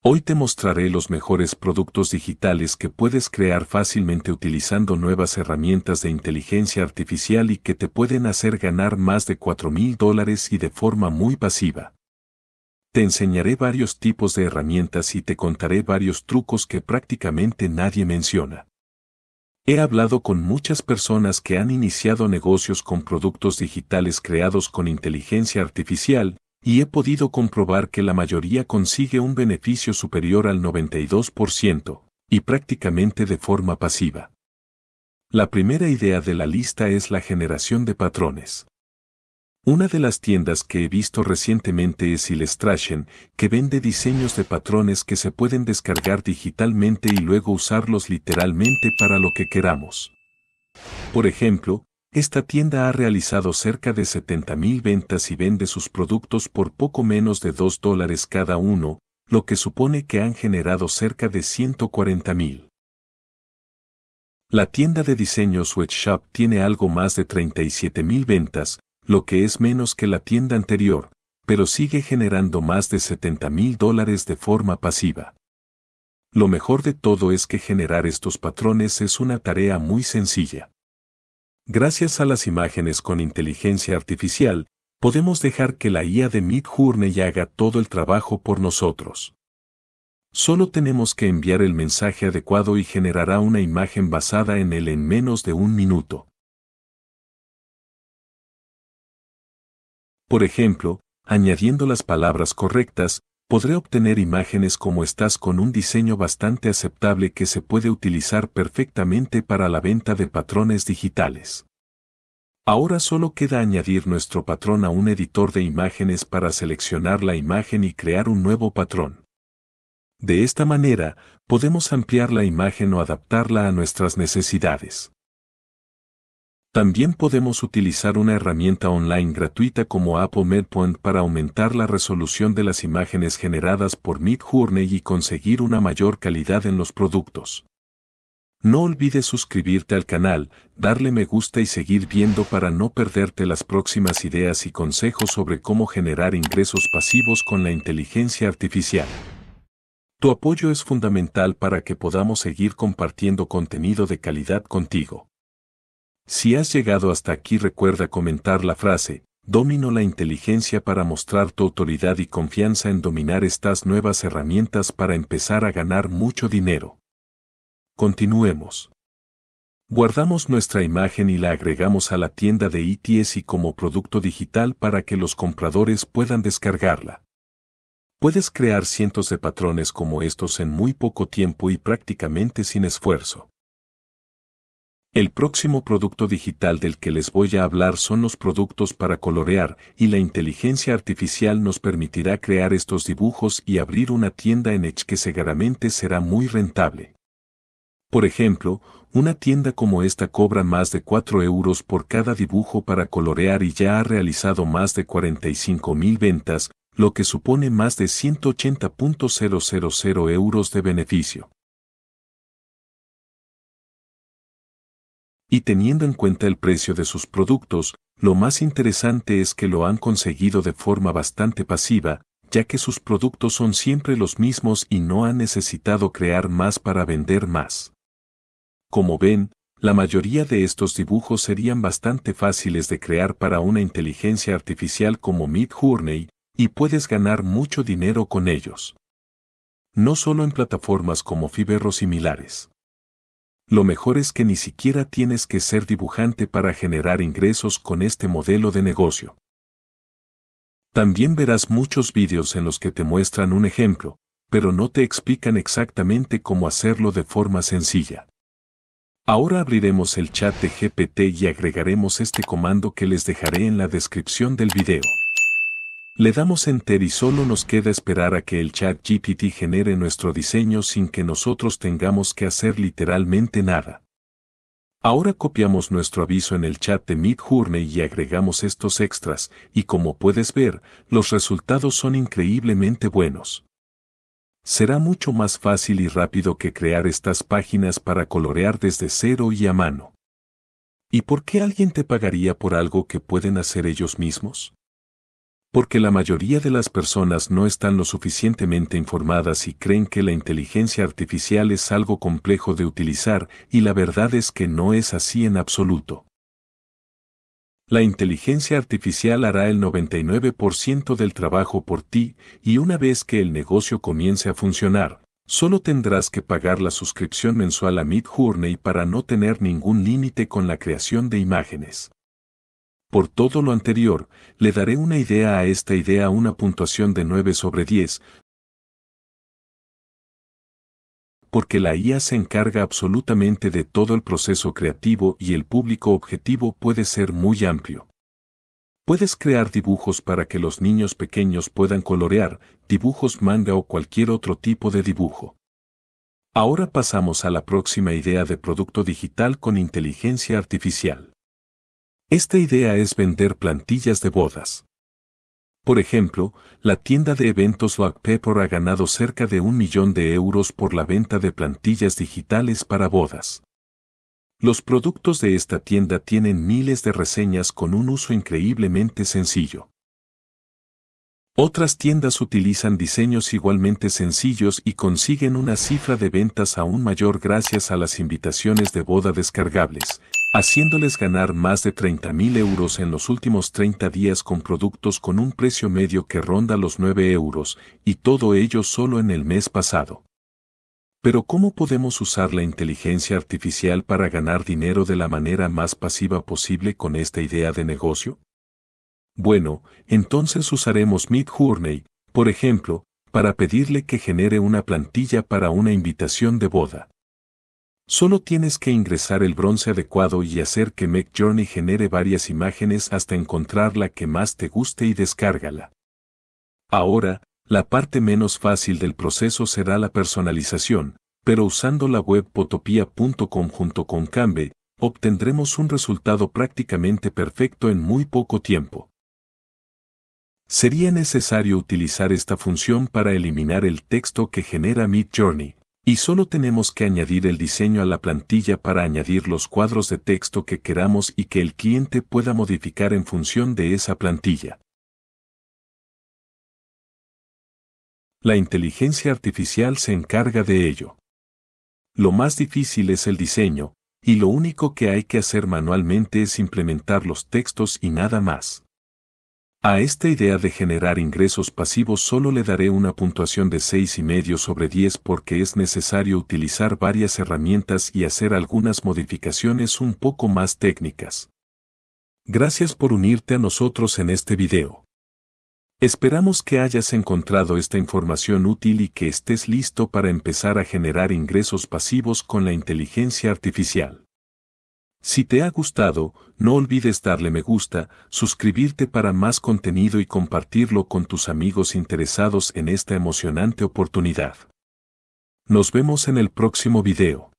Hoy te mostraré los mejores productos digitales que puedes crear fácilmente utilizando nuevas herramientas de inteligencia artificial y que te pueden hacer ganar más de 4 mil dólares y de forma muy pasiva. Te enseñaré varios tipos de herramientas y te contaré varios trucos que prácticamente nadie menciona. He hablado con muchas personas que han iniciado negocios con productos digitales creados con inteligencia artificial y he podido comprobar que la mayoría consigue un beneficio superior al 92%, y prácticamente de forma pasiva. La primera idea de la lista es la generación de patrones. Una de las tiendas que he visto recientemente es Illustration, que vende diseños de patrones que se pueden descargar digitalmente y luego usarlos literalmente para lo que queramos. Por ejemplo, esta tienda ha realizado cerca de 70.000 ventas y vende sus productos por poco menos de 2 dólares cada uno, lo que supone que han generado cerca de 140.000. La tienda de diseño Sweatshop tiene algo más de 37.000 ventas, lo que es menos que la tienda anterior, pero sigue generando más de 70.000 dólares de forma pasiva. Lo mejor de todo es que generar estos patrones es una tarea muy sencilla. Gracias a las imágenes con inteligencia artificial, podemos dejar que la IA de Midjourney haga todo el trabajo por nosotros. Solo tenemos que enviar el mensaje adecuado y generará una imagen basada en él en menos de un minuto. Por ejemplo, añadiendo las palabras correctas, podré obtener imágenes como estas con un diseño bastante aceptable que se puede utilizar perfectamente para la venta de patrones digitales. Ahora solo queda añadir nuestro patrón a un editor de imágenes para seleccionar la imagen y crear un nuevo patrón. De esta manera, podemos ampliar la imagen o adaptarla a nuestras necesidades. También podemos utilizar una herramienta online gratuita como Apple MedPoint para aumentar la resolución de las imágenes generadas por Midjourney y conseguir una mayor calidad en los productos. No olvides suscribirte al canal, darle me gusta y seguir viendo para no perderte las próximas ideas y consejos sobre cómo generar ingresos pasivos con la inteligencia artificial. Tu apoyo es fundamental para que podamos seguir compartiendo contenido de calidad contigo. Si has llegado hasta aquí recuerda comentar la frase, domino la inteligencia para mostrar tu autoridad y confianza en dominar estas nuevas herramientas para empezar a ganar mucho dinero. Continuemos. Guardamos nuestra imagen y la agregamos a la tienda de ETSI como producto digital para que los compradores puedan descargarla. Puedes crear cientos de patrones como estos en muy poco tiempo y prácticamente sin esfuerzo. El próximo producto digital del que les voy a hablar son los productos para colorear y la inteligencia artificial nos permitirá crear estos dibujos y abrir una tienda en Edge que seguramente será muy rentable. Por ejemplo, una tienda como esta cobra más de 4 euros por cada dibujo para colorear y ya ha realizado más de 45 mil ventas, lo que supone más de 180.000 euros de beneficio. Y teniendo en cuenta el precio de sus productos, lo más interesante es que lo han conseguido de forma bastante pasiva, ya que sus productos son siempre los mismos y no han necesitado crear más para vender más. Como ven, la mayoría de estos dibujos serían bastante fáciles de crear para una inteligencia artificial como Midjourney y puedes ganar mucho dinero con ellos. No solo en plataformas como Fiverr o similares. Lo mejor es que ni siquiera tienes que ser dibujante para generar ingresos con este modelo de negocio. También verás muchos vídeos en los que te muestran un ejemplo, pero no te explican exactamente cómo hacerlo de forma sencilla. Ahora abriremos el chat de GPT y agregaremos este comando que les dejaré en la descripción del video. Le damos enter y solo nos queda esperar a que el chat GPT genere nuestro diseño sin que nosotros tengamos que hacer literalmente nada. Ahora copiamos nuestro aviso en el chat de Midjourney y agregamos estos extras, y como puedes ver, los resultados son increíblemente buenos. Será mucho más fácil y rápido que crear estas páginas para colorear desde cero y a mano. ¿Y por qué alguien te pagaría por algo que pueden hacer ellos mismos? Porque la mayoría de las personas no están lo suficientemente informadas y creen que la inteligencia artificial es algo complejo de utilizar y la verdad es que no es así en absoluto. La inteligencia artificial hará el 99% del trabajo por ti y una vez que el negocio comience a funcionar, solo tendrás que pagar la suscripción mensual a Midjourney para no tener ningún límite con la creación de imágenes. Por todo lo anterior, le daré una idea a esta idea una puntuación de 9 sobre 10, porque la IA se encarga absolutamente de todo el proceso creativo y el público objetivo puede ser muy amplio. Puedes crear dibujos para que los niños pequeños puedan colorear, dibujos manga o cualquier otro tipo de dibujo. Ahora pasamos a la próxima idea de producto digital con inteligencia artificial. Esta idea es vender plantillas de bodas. Por ejemplo, la tienda de eventos LogPepper ha ganado cerca de un millón de euros por la venta de plantillas digitales para bodas. Los productos de esta tienda tienen miles de reseñas con un uso increíblemente sencillo. Otras tiendas utilizan diseños igualmente sencillos y consiguen una cifra de ventas aún mayor gracias a las invitaciones de boda descargables, haciéndoles ganar más de 30.000 euros en los últimos 30 días con productos con un precio medio que ronda los 9 euros, y todo ello solo en el mes pasado. Pero ¿cómo podemos usar la inteligencia artificial para ganar dinero de la manera más pasiva posible con esta idea de negocio? Bueno, entonces usaremos Midjourney, por ejemplo, para pedirle que genere una plantilla para una invitación de boda. Solo tienes que ingresar el bronce adecuado y hacer que MakeJourney Journey genere varias imágenes hasta encontrar la que más te guste y descárgala. Ahora, la parte menos fácil del proceso será la personalización, pero usando la web potopia.com junto con Cambe, obtendremos un resultado prácticamente perfecto en muy poco tiempo. Sería necesario utilizar esta función para eliminar el texto que genera Journey. Y solo tenemos que añadir el diseño a la plantilla para añadir los cuadros de texto que queramos y que el cliente pueda modificar en función de esa plantilla. La inteligencia artificial se encarga de ello. Lo más difícil es el diseño, y lo único que hay que hacer manualmente es implementar los textos y nada más. A esta idea de generar ingresos pasivos solo le daré una puntuación de 6,5 sobre 10 porque es necesario utilizar varias herramientas y hacer algunas modificaciones un poco más técnicas. Gracias por unirte a nosotros en este video. Esperamos que hayas encontrado esta información útil y que estés listo para empezar a generar ingresos pasivos con la inteligencia artificial. Si te ha gustado, no olvides darle me gusta, suscribirte para más contenido y compartirlo con tus amigos interesados en esta emocionante oportunidad. Nos vemos en el próximo video.